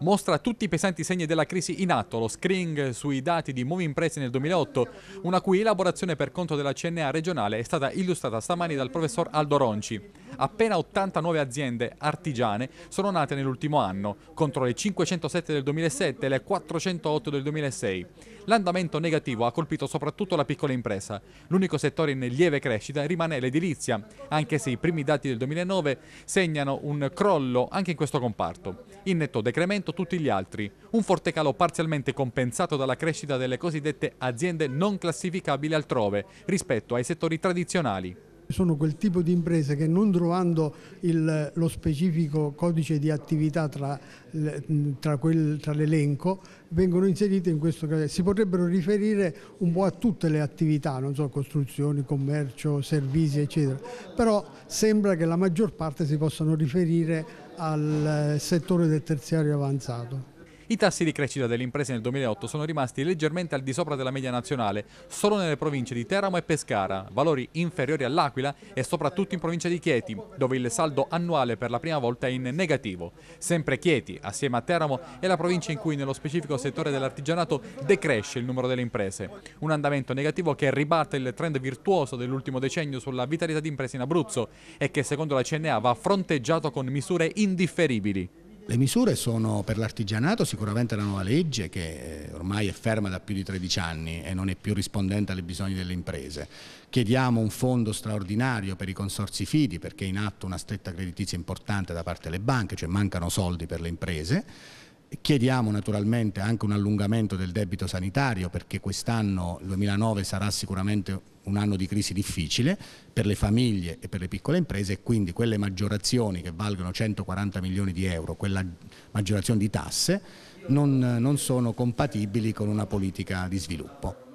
mostra tutti i pesanti segni della crisi in atto, lo screening sui dati di Movi Imprese nel 2008, una cui elaborazione per conto della CNA regionale è stata illustrata stamani dal professor Aldo Ronci. Appena 89 aziende artigiane sono nate nell'ultimo anno, contro le 507 del 2007 e le 408 del 2006. L'andamento negativo ha colpito soprattutto la piccola impresa. L'unico settore in lieve crescita rimane l'edilizia, anche se i primi dati del 2009 segnano un crollo anche in questo comparto. In netto decremento superato tutti gli altri, un forte calo parzialmente compensato dalla crescita delle cosiddette aziende non classificabili altrove rispetto ai settori tradizionali sono quel tipo di imprese che non trovando il, lo specifico codice di attività tra, tra, tra l'elenco vengono inserite in questo caso. Si potrebbero riferire un po' a tutte le attività, non so, costruzioni, commercio, servizi eccetera, però sembra che la maggior parte si possano riferire al eh, settore del terziario avanzato. I tassi di crescita delle imprese nel 2008 sono rimasti leggermente al di sopra della media nazionale, solo nelle province di Teramo e Pescara, valori inferiori all'Aquila e soprattutto in provincia di Chieti, dove il saldo annuale per la prima volta è in negativo. Sempre Chieti, assieme a Teramo, è la provincia in cui nello specifico settore dell'artigianato decresce il numero delle imprese. Un andamento negativo che ribatte il trend virtuoso dell'ultimo decennio sulla vitalità di imprese in Abruzzo e che secondo la CNA va fronteggiato con misure indifferibili. Le misure sono per l'artigianato sicuramente la nuova legge che eh, ormai è ferma da più di 13 anni e non è più rispondente alle bisogni delle imprese. Chiediamo un fondo straordinario per i consorsi fidi perché è in atto una stretta creditizia importante da parte delle banche, cioè mancano soldi per le imprese Chiediamo naturalmente anche un allungamento del debito sanitario perché quest'anno, 2009, sarà sicuramente un anno di crisi difficile per le famiglie e per le piccole imprese e quindi quelle maggiorazioni che valgono 140 milioni di euro, quella maggiorazione di tasse, non, non sono compatibili con una politica di sviluppo.